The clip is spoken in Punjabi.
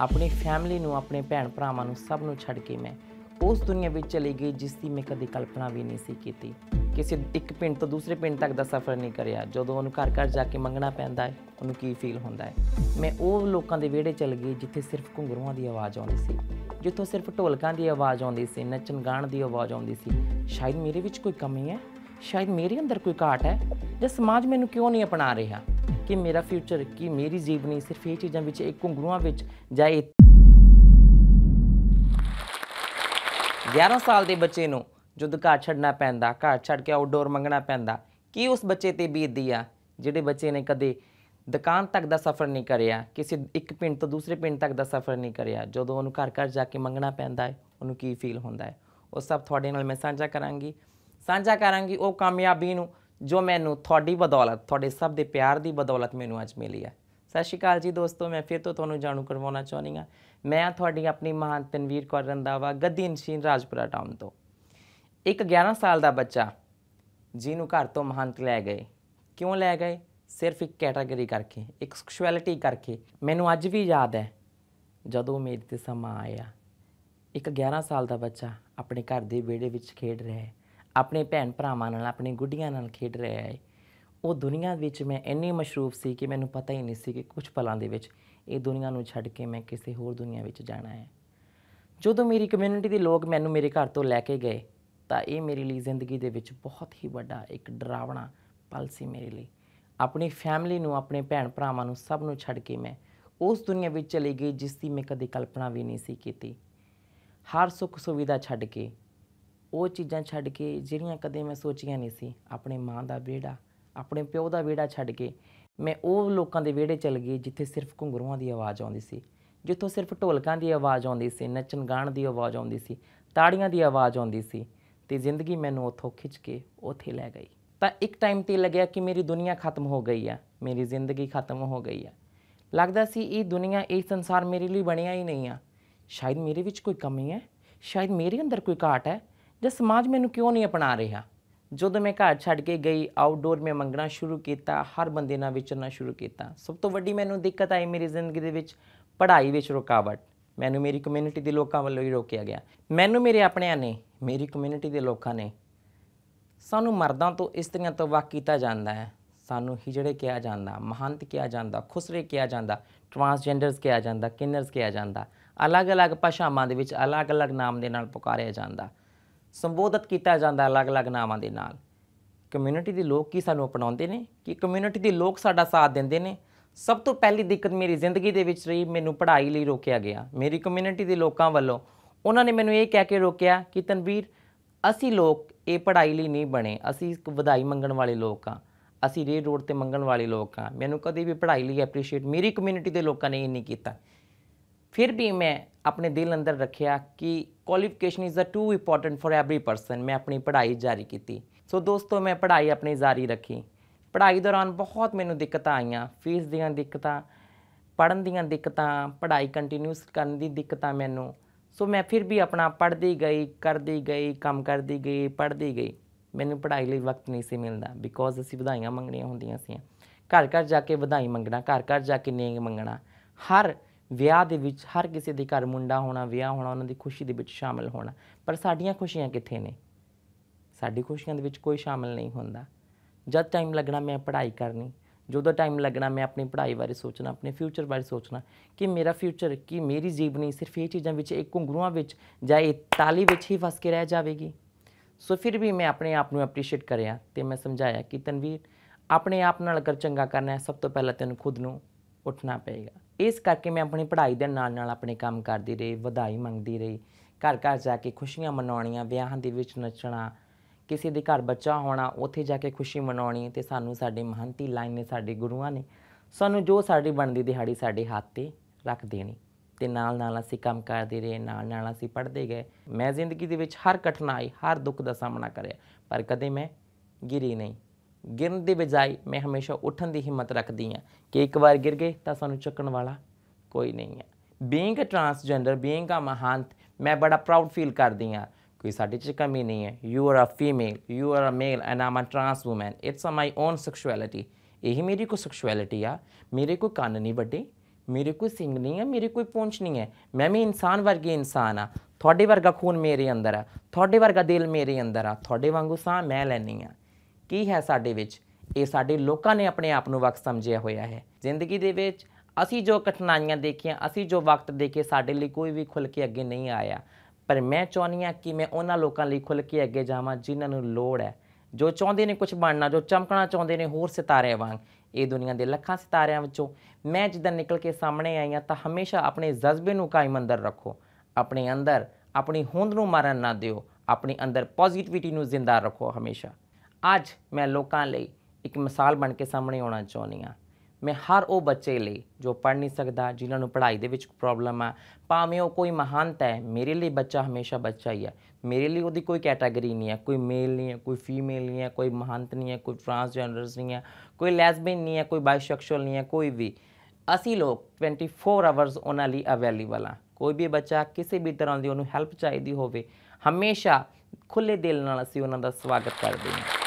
ਆਪਣੀ ਫੈਮਿਲੀ ਨੂੰ ਆਪਣੇ ਭੈਣ ਭਰਾਵਾਂ ਨੂੰ ਸਭ ਨੂੰ ਛੱਡ ਕੇ ਮੈਂ ਉਸ ਦੁਨੀਆ ਵਿੱਚ ਚਲੀ ਗਈ ਜਿਸ ਦੀ ਮੈਂ ਕਦੇ ਕਲਪਨਾ ਵੀ ਨਹੀਂ ਸੀ ਕੀਤੀ ਕਿਸੇ ਇੱਕ ਪਿੰਡ ਤੋਂ ਦੂਸਰੇ ਪਿੰਡ ਤੱਕ ਦਾ ਸਫ਼ਰ ਨਹੀਂ ਕਰਿਆ ਜਦੋਂ ਉਹਨੂੰ ਘਰ ਘਰ ਜਾ ਕੇ ਮੰਗਣਾ ਪੈਂਦਾ ਹੈ ਉਹਨੂੰ ਕੀ ਫੀਲ ਹੁੰਦਾ ਹੈ ਮੈਂ ਉਹ ਲੋਕਾਂ ਦੇ ਵਿਹੜੇ ਚਲ ਗਈ ਜਿੱਥੇ ਸਿਰਫ ਘੁੰਗਰੂਆਂ ਦੀ ਆਵਾਜ਼ ਆਉਂਦੀ ਸੀ ਜਿੱਥੋਂ ਸਿਰਫ ਢੋਲਕਾਂ ਦੀ ਆਵਾਜ਼ ਆਉਂਦੀ ਸੀ ਨੱਚਣ ਗਾਣ ਦੀ ਆਵਾਜ਼ ਆਉਂਦੀ ਸੀ ਸ਼ਾਇਦ ਮੇਰੇ ਵਿੱਚ ਕੋਈ ਕਮੀ ਹੈ ਸ਼ਾਇਦ ਮੇਰੇ ਅੰਦਰ ਕੋਈ ਘਾਟ ਹੈ ਜਾਂ ਸਮਾਜ ਮੈਨੂੰ ਕਿਉਂ ਨਹੀਂ ਅਪਣਾ ਰਿਹਾ ਕਿ ਮੇਰਾ ਫਿਊਚਰ ਕਿ ਮੇਰੀ ਜੀਵਨੀ ਸਿਰਫ ਇਹ ਚੀਜ਼ਾਂ ਵਿੱਚ ਇੱਕ ਘੁੰਗਰੂਆਂ ਵਿੱਚ ਜਾਂ 11 ਸਾਲ ਦੇ ਬੱਚੇ ਨੂੰ ਜੁੱਦ ਘਰ ਛੱਡਣਾ ਪੈਂਦਾ ਘਰ ਛੱਡ ਕੇ ਆਊਟਡੋਰ ਮੰਗਣਾ ਪੈਂਦਾ ਕੀ ਉਸ ਬੱਚੇ ਤੇ ਬੀਤਦੀ ਆ ਜਿਹੜੇ ਬੱਚੇ ਨੇ ਕਦੇ ਦੁਕਾਨ ਤੱਕ ਦਾ ਸਫ਼ਰ ਨਹੀਂ ਕਰਿਆ ਕਿਸੇ ਇੱਕ ਪਿੰਡ ਤੋਂ ਦੂਸਰੇ ਪਿੰਡ ਤੱਕ ਦਾ ਸਫ਼ਰ ਨਹੀਂ ਕਰਿਆ ਜਦੋਂ ਉਹਨੂੰ ਘਰ ਘਰ ਜਾ ਕੇ ਮੰਗਣਾ ਪੈਂਦਾ ਹੈ ਉਹਨੂੰ ਕੀ ਫੀਲ ਹੁੰਦਾ ਹੈ ਉਹ ਸਭ ਤੁਹਾਡੇ ਨਾਲ ਮੈਂ ਸਾਂਝਾ ਕਰਾਂਗੀ ਸਾਂਝਾ ਕਰਾਂਗੀ ਉਹ ਕਾਮਯਾਬੀ ਨੂੰ ਜੋ ਮੈਨੂੰ ਤੁਹਾਡੀ ਬਦੌਲਤ ਤੁਹਾਡੇ ਸਭ ਦੇ ਪਿਆਰ ਦੀ ਬਦੌਲਤ ਮੈਨੂੰ ਅੱਜ ਮਿਲੀ ਹੈ ਸਤਿ ਸ਼੍ਰੀ ਅਕਾਲ ਜੀ ਦੋਸਤੋ ਮੈਂ ਫਿਰ ਤੋਂ ਤੁਹਾਨੂੰ ਜਾਣੂ ਕਰਵਾਉਣਾ ਚਾਹੁੰਦੀ ਹਾਂ ਮੈਂ ਤੁਹਾਡੀ ਆਪਣੀ ਮਹਾਨ ਤਨਵੀਰ ਕੌਰ ਰੰਦਾਵਾ ਗੱਦੀ ਨਸ਼ੀਨ ਰਾਜਪੁਰਾ ਟਾਊਨ ਤੋਂ ਇੱਕ 11 ਸਾਲ ਦਾ ਬੱਚਾ ਜਿਹਨੂੰ ਘਰ ਤੋਂ ਮਹੰਤ ਲੈ ਗਏ ਕਿਉਂ ਲੈ ਗਏ ਸਿਰਫ ਇੱਕ ਕੈਟਾਗਰੀ ਕਰਕੇ ਇੱਕ ਸੈਕਸ਼ੁਅਲਿਟੀ ਕਰਕੇ ਮੈਨੂੰ ਅੱਜ ਵੀ ਯਾਦ ਹੈ ਜਦੋਂ ਮੇਰੇ ਤੇ ਸਮਾਂ ਆਇਆ ਇੱਕ 11 ਸਾਲ ਦਾ ਬੱਚਾ ਆਪਣੇ ਘਰ ਦੇ ਵਿਹੜੇ ਵਿੱਚ ਖੇਡ ਰਿਹਾ ਹੈ ਆਪਣੇ ਭੈਣ ਭਰਾਵਾਂ ਨਾਲ ਆਪਣੇ ਗੁੱਡੀਆਂ ਨਾਲ ਖੇਡ ਰਿਹਾ ਹੈ ਉਹ ਦੁਨੀਆ ਵਿੱਚ ਮੈਂ ਇੰਨੀ ਮਸ਼ਰੂਫ ਸੀ ਕਿ ਮੈਨੂੰ ਪਤਾ ਹੀ ਨਹੀਂ ਸੀ ਕਿ ਕੁਝ ਪਲਾਂ ਦੇ ਵਿੱਚ ਇਹ ਦੁਨੀਆ ਨੂੰ ਛੱਡ ਕੇ ਮੈਂ ਕਿਸੇ ਹੋਰ ਦੁਨੀਆ ਵਿੱਚ ਜਾਣਾ ਹੈ ਜਦੋਂ ਮੇਰੀ ਕਮਿਊਨਿਟੀ ਦੇ ਲੋਕ ਮੈਨੂੰ ਮੇਰੇ ਘਰ ਤੋਂ ਲੈ ਕੇ ਗਏ ਤਾਂ ਇਹ ਮੇਰੇ ਲਈ ਜ਼ਿੰਦਗੀ ਦੇ ਵਿੱਚ ਬਹੁਤ ਹੀ ਵੱਡਾ ਇੱਕ ਡਰਾਵਣਾ ਪਲ ਸੀ ਮੇਰੇ ਲਈ ਆਪਣੀ ਫੈਮਿਲੀ ਨੂੰ ਆਪਣੇ ਭੈਣ ਭਰਾਵਾਂ ਨੂੰ ਸਭ ਨੂੰ ਛੱਡ ਕੇ ਮੈਂ ਉਸ ਦੁਨੀਆ ਵਿੱਚ ਚਲੀ ਗਈ ਜਿਸ ਦੀ ਮੈਂ ਕਦੇ ਕਲਪਨਾ ਵੀ ਨਹੀਂ ਸੀ ਕੀਤੀ ਹਰ ਸੁੱਖ ਸੁਵਿਧਾ ਛੱਡ ਕੇ ਉਹ ਚੀਜ਼ਾਂ ਛੱਡ ਕੇ ਜਿਹੜੀਆਂ ਕਦੇ ਮੈਂ ਸੋਚੀਆਂ ਨਹੀਂ ਸੀ ਆਪਣੇ ਮਾਂ ਦਾ ਵਿਹੜਾ ਆਪਣੇ ਪਿਓ ਦਾ ਵਿਹੜਾ ਛੱਡ ਕੇ ਮੈਂ ਉਹ ਲੋਕਾਂ ਦੇ ਵਿਹੜੇ ਚਲ ਗਈ ਜਿੱਥੇ ਸਿਰਫ ਘੁੰਗਰੂਆਂ ਦੀ ਆਵਾਜ਼ ਆਉਂਦੀ ਸੀ ਜਿੱਥੋਂ ਸਿਰਫ ਢੋਲਕਾਂ ਦੀ ਆਵਾਜ਼ ਆਉਂਦੀ ਸੀ ਨੱਚਣ ਗਾਣ ਦੀ ਆਵਾਜ਼ ਆਉਂਦੀ ਸੀ ਤਾੜੀਆਂ ਦੀ ਆਵਾਜ਼ ਆਉਂਦੀ ਸੀ ਤੇ ਜ਼ਿੰਦਗੀ ਮੈਨੂੰ ਉੱਥੋਂ ਖਿੱਚ ਕੇ ਉੱਥੇ ਲੈ ਗਈ ਤਾਂ ਇੱਕ ਟਾਈਮ ਤੇ ਲੱਗਿਆ ਕਿ ਮੇਰੀ ਦੁਨੀਆ ਖਤਮ ਹੋ ਗਈ ਆ ਮੇਰੀ ਜ਼ਿੰਦਗੀ ਖਤਮ ਹੋ ਗਈ ਆ ਲੱਗਦਾ ਸੀ ਇਹ ਦੁਨੀਆ ਇਹ ਸੰਸਾਰ ਮੇਰੇ ਲਈ ਬਣਿਆ ਹੀ ਨਹੀਂ ਆ ਸ਼ਾਇਦ ਮੇਰੇ ਵਿੱਚ ਕੋਈ ਕਮੀ ਹੈ ਸ਼ਾਇਦ ਮੇਰੇ ਅੰਦਰ ਕੋਈ ਘਾਟ ਹੈ ਜੇ ਸਮਾਜ ਮੈਨੂੰ ਕਿਉਂ ਨਹੀਂ ਅਪਣਾ ਰਿਹਾ ਜਦੋਂ ਮੈਂ ਘਰ ਛੱਡ ਕੇ ਗਈ ਆਊਟਡੋਰ ਮੈਂ ਮੰਗਣਾ ਸ਼ੁਰੂ ਕੀਤਾ ਹਰ ਬੰਦੇ ਨਾਲ ਵਿਚਰਨਾ ਸ਼ੁਰੂ ਕੀਤਾ ਸਭ ਤੋਂ ਵੱਡੀ ਮੈਨੂੰ ਦਿੱਕਤ ਆਈ ਮੇਰੀ ਜ਼ਿੰਦਗੀ ਦੇ ਵਿੱਚ ਪੜ੍ਹਾਈ ਵਿੱਚ ਰੁਕਾਵਟ ਮੈਨੂੰ ਮੇਰੀ ਕਮਿਊਨਿਟੀ ਦੇ ਲੋਕਾਂ ਵੱਲੋਂ ਹੀ ਰੋਕਿਆ ਗਿਆ ਮੈਨੂੰ ਮੇਰੇ ਆਪਣਿਆਂ ਨੇ ਮੇਰੀ ਕਮਿਊਨਿਟੀ ਦੇ ਲੋਕਾਂ ਨੇ ਸਾਨੂੰ ਮਰਦਾਂ ਤੋਂ ਇਸਤਰੀਆਂ ਤੋਂ ਵੱਖ ਕੀਤਾ ਜਾਂਦਾ ਹੈ ਸਾਨੂੰ ਹਿਜੜੇ ਕਿਹਾ ਜਾਂਦਾ ਮਹੰਤ ਕਿਹਾ ਜਾਂਦਾ ਖੁਸਰੇ ਕਿਹਾ ਜਾਂਦਾ ਟਰਾਂਸਜੈਂਡਰਸ ਕਿਹਾ ਜਾਂਦਾ ਕਿਨਰਸ ਕਿਹਾ ਜਾਂਦਾ ਅਲੱਗ-ਅਲੱਗ ਭਾਸ਼ਾਵਾਂ ਦੇ ਵਿੱਚ ਅਲੱਗ-ਅਲੱਗ ਨਾਮ ਦੇ ਨਾਲ ਪੁਕਾਰਿਆ ਜਾਂਦਾ ਸੰਬੋਧਿਤ ਕੀਤਾ ਜਾਂਦਾ ਅਲੱਗ-ਅਲੱਗ ਨਾਵਾਂ ਦੇ ਨਾਲ ਕਮਿਊਨਿਟੀ ਦੇ ਲੋਕ ਕੀ ਸਾਨੂੰ ਅਪਣਾਉਂਦੇ ਨੇ ਕਿ ਕਮਿਊਨਿਟੀ ਦੇ ਲੋਕ ਸਾਡਾ ਸਾਥ ਦਿੰਦੇ ਨੇ ਸਭ ਤੋਂ ਪਹਿਲੀ ਦਿੱਕਤ ਮੇਰੀ ਜ਼ਿੰਦਗੀ ਦੇ ਵਿੱਚ ਰਹੀ ਮੈਨੂੰ ਪੜ੍ਹਾਈ ਲਈ ਰੋਕਿਆ ਗਿਆ ਮੇਰੀ ਕਮਿਊਨਿਟੀ ਦੇ ਲੋਕਾਂ ਵੱਲੋਂ ਉਹਨਾਂ ਨੇ ਮੈਨੂੰ ਇਹ ਕਹਿ ਕੇ ਰੋਕਿਆ ਕਿ ਤਨਵੀਰ ਅਸੀਂ ਲੋਕ ਇਹ ਪੜ੍ਹਾਈ ਲਈ ਨਹੀਂ ਬਣੇ ਅਸੀਂ ਇੱਕ ਵਧਾਈ ਮੰਗਣ ਵਾਲੇ ਲੋਕ ਆ ਅਸੀਂ ਰੇਡ ਰੋਡ ਤੇ ਮੰਗਣ ਵਾਲੇ ਲੋਕ ਆ ਮੈਨੂੰ ਕਦੇ ਵੀ ਪੜ੍ਹਾਈ ਲਈ ਐਪਰੀਸ਼ੀਏਟ ਮੇਰੀ ਕਮਿਊਨਿਟੀ ਦੇ ਲੋਕਾਂ ਨੇ ਇਹ ਨਹੀਂ ਕੀਤਾ ਫਿਰ ਵੀ ਮੈਂ ਆਪਣੇ ਦਿਲ ਅੰਦਰ ਰੱਖਿਆ ਕਿ qualification is a too important for every person ਮੈਂ ਆਪਣੀ ਪੜ੍ਹਾਈ ਜਾਰੀ ਕੀਤੀ ਸੋ ਦੋਸਤੋ ਮੈਂ ਪੜ੍ਹਾਈ ਆਪਣੀ ਜਾਰੀ ਰੱਖੀ ਪੜ੍ਹਾਈ ਦੌਰਾਨ ਬਹੁਤ ਮੈਨੂੰ ਦਿੱਕਤਾਂ ਆਈਆਂ ਫੀਸ ਦੀਆਂ ਦਿੱਕਤਾਂ ਪੜਨ ਦੀਆਂ ਦਿੱਕਤਾਂ ਪੜ੍ਹਾਈ ਕੰਟੀਨਿਊਸ ਕਰਨ ਦੀ ਦਿੱਕਤਾਂ ਮੈਨੂੰ ਸੋ ਮੈਂ ਫਿਰ ਵੀ ਆਪਣਾ ਪੜ੍ਹਦੀ ਗਈ ਕਰਦੀ ਗਈ ਕੰਮ ਕਰਦੀ ਗਈ ਪੜ੍ਹਦੀ ਗਈ ਮੈਨੂੰ ਪੜ੍ਹਾਈ ਲਈ ਵਕਤ ਨਹੀਂ ਸੀ ਮਿਲਦਾ ਬਿਕੋਜ਼ ਅਸੀਂ ਵਧਾਈਆਂ ਮੰਗਣੀਆਂ ਹੁੰਦੀਆਂ ਸੀ ਘਰ ਘਰ ਜਾ ਕੇ ਵਧਾਈ ਮੰਗਣਾ ਘਰ ਘਰ ਜਾ ਕੇ ਨੇਕ ਮੰਗਣਾ ਹਰ ਵਿਆਹ ਦੇ ਵਿੱਚ ਹਰ ਕਿਸੇ ਦੇ ਘਰ ਮੁੰਡਾ ਹੋਣਾ ਵਿਆਹ ਹੋਣਾ ਉਹਨਾਂ ਦੀ ਖੁਸ਼ੀ ਦੇ ਵਿੱਚ ਸ਼ਾਮਲ ਹੋਣਾ ਪਰ ਸਾਡੀਆਂ ਖੁਸ਼ੀਆਂ ਕਿੱਥੇ ਨੇ ਸਾਡੀ ਖੁਸ਼ੀਆਂ ਦੇ ਵਿੱਚ ਕੋਈ ਸ਼ਾਮਲ ਨਹੀਂ ਹੁੰਦਾ ਜਦ ਟਾਈਮ ਲੱਗਣਾ ਮੈਂ ਪੜ੍ਹਾਈ ਕਰਨੀ ਜਦੋਂ ਟਾਈਮ ਲੱਗਣਾ ਮੈਂ ਆਪਣੀ ਪੜ੍ਹਾਈ ਬਾਰੇ ਸੋਚਣਾ ਆਪਣੇ ਫਿਊਚਰ ਬਾਰੇ ਸੋਚਣਾ ਕਿ ਮੇਰਾ ਫਿਊਚਰ ਕੀ ਮੇਰੀ ਜੀਵਨੀ ਸਿਰਫ ਇਹ ਚੀਜ਼ਾਂ ਵਿੱਚ ਇੱਕ ਘੁੰਗਰੂਆਂ ਵਿੱਚ ਜਾਂ ਇਹ ਤਾਲੀ ਵਿੱਚ ਹੀ ਫਸ ਕੇ ਰਹਿ ਜਾਵੇਗੀ ਸੋ ਫਿਰ ਵੀ ਮੈਂ ਆਪਣੇ ਆਪ ਨੂੰ ਅਪਰੀਸ਼ੀਏਟ ਕਰਿਆ ਤੇ ਮੈਂ ਸਮਝਾਇਆ ਕਿ ਤਨਵੀਰ ਆਪਣੇ ਆਪ ਨਾਲ ਅਗਰ ਚੰਗਾ ਕਰਨਾ ਹੈ ਸਭ ਤੋਂ ਪਹਿਲਾਂ ਤੈਨੂੰ ਖੁਦ ਨੂੰ ਉੱਠਣਾ ਪਏਗਾ ਇਸ ਕਰਕੇ ਮੈਂ ਆਪਣੀ ਪੜ੍ਹਾਈ ਦੇ ਨਾਲ ਨਾਲ ਆਪਣੇ ਕੰਮ ਕਰਦੀ ਰਹੀ ਵਧਾਈ ਮੰਗਦੀ ਰਹੀ ਘਰ ਘਰ ਜਾ ਕੇ ਖੁਸ਼ੀਆਂ ਮਨਾਉਣੀਆਂ ਵਿਆਹਾਂ ਦੇ ਵਿੱਚ ਨੱਚਣਾ ਕਿਸੇ ਦੇ ਘਰ ਬੱਚਾ ਹੋਣਾ ਉੱਥੇ ਜਾ ਕੇ ਖੁਸ਼ੀ ਮਨਾਉਣੀ ਤੇ ਸਾਨੂੰ ਸਾਡੇ ਮਹੰਤੀ ਲਾਈਨ ਨੇ ਸਾਡੇ ਗੁਰੂਆਂ ਨੇ ਸਾਨੂੰ ਜੋ ਸਾਡੀ ਬਣਦੀ ਦਿਹਾੜੀ ਸਾਡੇ ਹੱਥ ਤੇ ਰੱਖ ਦੇਣੀ ਤੇ ਨਾਲ ਨਾਲ ਅਸੀਂ ਕੰਮ ਕਰਦੇ ਰਹੇ ਨਾਲ ਨਾਲ ਅਸੀਂ ਪੜ੍ਹਦੇ ਗਏ ਮੈਂ ਜ਼ਿੰਦਗੀ ਦੇ ਵਿੱਚ ਹਰ ਕਠਿਨਾਈ ਹਰ ਦੁੱਖ ਦਾ ਸਾਹਮਣਾ ਕਰਿਆ ਪਰ ਕਦੇ ਮੈਂ ਗਿਰੀ ਨਹੀਂ ਗਿਰਨ ਦੀ ਬਜਾਏ ਮੈਂ ਹਮੇਸ਼ਾ ਉੱਠਣ ਦੀ ਹਿੰਮਤ ਰੱਖਦੀ ਹਾਂ ਕਿ ਇੱਕ ਵਾਰ ਗਿਰ ਗਏ ਤਾਂ ਸਾਨੂੰ ਚੱਕਣ ਵਾਲਾ ਕੋਈ ਨਹੀਂ ਹੈ being a transgender being a mahant ਮੈਂ ਬੜਾ ਪ੍ਰਾਊਡ ਫੀਲ ਕਰਦੀ ਹਾਂ ਕੋਈ ਸਾਡੇ 'ਚ ਕਮੀ ਨਹੀਂ ਹੈ you are a female you are a male and I'm a trans woman it's a my own sexuality ਇਹ ਮੇਰੀ ਕੋ ਸੈਕਸ਼ੁਅਲਿਟੀ ਆ ਮੇਰੇ ਕੋ ਕੰਨ ਨਹੀਂ ਵੱਡੇ ਮੇਰੇ ਕੋਈ ਸਿੰਗ ਨਹੀਂ ਹੈ ਮੇਰੇ ਕੋਈ ਪਹੁੰਚ ਨਹੀਂ ਹੈ ਮੈਂ ਵੀ ਇਨਸਾਨ ਵਰਗੀ ਇਨਸਾਨ ਆ ਤੁਹਾਡੇ ਵਰਗਾ ਖੂਨ ਮੇਰੇ ਅੰਦਰ ਆ ਤੁਹਾਡੇ ਵਰਗਾ ਦਿਲ ਮੇਰੇ ਅੰਦਰ ਆ ਤੁਹਾਡੇ ਵਾਂਗੂ ਸਾਹ ਮੈਂ ਲੈਣੀ ਆ ਕੀ ਹੈ ਸਾਡੇ ਵਿੱਚ ਇਹ ਸਾਡੇ ਲੋਕਾਂ ਨੇ ਆਪਣੇ ਆਪ ਨੂੰ ਵਕਤ ਸਮਝਿਆ ਹੋਇਆ ਹੈ ਜ਼ਿੰਦਗੀ ਦੇ ਵਿੱਚ ਅਸੀਂ ਜੋ ਕਠਿਨਾਈਆਂ ਦੇਖੀਆਂ ਅਸੀਂ ਜੋ ਵਕਤ ਦੇਖੇ ਸਾਡੇ ਲਈ ਕੋਈ ਵੀ ਖੁੱਲ ਕੇ ਅੱਗੇ ਨਹੀਂ ਆਇਆ ਪਰ ਮੈਂ ਚਾਹੁੰਦੀ ਆ ਕਿ ਮੈਂ ਉਹਨਾਂ ਲੋਕਾਂ ਲਈ ਖੁੱਲ ਕੇ ਅੱਗੇ ਜਾਵਾਂ ਜਿਨ੍ਹਾਂ ਨੂੰ ਲੋੜ ਹੈ ਜੋ ਚਾਹੁੰਦੇ ਨੇ ਕੁਝ ਬਣਨਾ ਜੋ ਚਮਕਣਾ ਚਾਹੁੰਦੇ ਨੇ ਹੋਰ ਸਿਤਾਰਿਆਂ ਵਾਂਗ ਇਹ ਦੁਨੀਆ ਦੇ ਲੱਖਾਂ ਸਿਤਾਰਿਆਂ ਵਿੱਚੋਂ ਮੈਂ ਜਿੱਦਾਂ ਨਿਕਲ ਕੇ ਸਾਹਮਣੇ ਆਈਆਂ ਤਾਂ ਹਮੇਸ਼ਾ ਆਪਣੇ ਜਜ਼ਬੇ ਨੂੰ ਕਾਇਮ ਅੰਦਰ ਰੱਖੋ ਆਪਣੇ ਅੰਦਰ ਆਪਣੀ ਹੋਂਦ ਨੂੰ ਮਾਰਨ ਨਾ ਦਿਓ ਆਪਣੇ ਅੰਦਰ ਪੋਜ਼ਿਟਿਵਿਟੀ ਨੂੰ ਜ਼ਿੰਦਾ ਰੱਖੋ ਹਮੇਸ਼ਾ ਅੱਜ ਮੈਂ ਲੋਕਾਂ ਲਈ ਇੱਕ ਮਿਸਾਲ ਬਣ ਕੇ ਸਾਹਮਣੇ ਆਉਣਾ ਚਾਹੁੰਦੀ ਆ ਮੈਂ ਹਰ ਉਹ ਬੱਚੇ ਲਈ ਜੋ ਪੜ ਨਹੀਂ ਸਕਦਾ ਜਿਨ੍ਹਾਂ ਨੂੰ ਪੜ੍ਹਾਈ ਦੇ ਵਿੱਚ ਪ੍ਰੋਬਲਮ ਆ ਭਾਵੇਂ ਉਹ ਕੋਈ ਮਹਾਨਤਾ ਹੈ ਮੇਰੇ ਲਈ ਬੱਚਾ ਹਮੇਸ਼ਾ ਬੱਚਾ ਹੀ ਹੈ ਮੇਰੇ ਲਈ ਉਹਦੀ ਕੋਈ ਕੈਟਾਗਰੀ ਨਹੀਂ ਹੈ ਕੋਈ ਮੇਲ ਨਹੀਂ ਹੈ ਕੋਈ ਫੀਮੇਲ ਨਹੀਂ ਹੈ ਕੋਈ ਮਹਾਨਤ ਨਹੀਂ ਹੈ ਕੋਈ ਜੈਂਡਰਸ ਨਹੀਂ ਹੈ ਕੋਈ ਲੈਸਬੀਨ ਨਹੀਂ ਹੈ ਕੋਈ ਬਾਇਸੈਕਸ਼ੂਅਲ ਨਹੀਂ ਹੈ ਕੋਈ ਵੀ ਅਸੀਂ ਲੋਕ 24 ਆਵਰਸ ਉਹਨਾਂ ਲਈ ਅਵੇਲੇਬਲ ਆ ਕੋਈ ਵੀ ਬੱਚਾ ਕਿਸੇ ਵੀ ਤਰ੍ਹਾਂ ਦੀ ਉਹਨੂੰ ਹੈਲਪ ਚਾਹੀਦੀ ਹੋਵੇ ਹਮੇਸ਼ਾ ਖੁੱਲੇ ਦਿਲ ਨਾਲ ਅਸੀਂ ਉਹਨਾਂ ਦਾ ਸਵਾਗਤ ਕਰਦੇ ਹਾਂ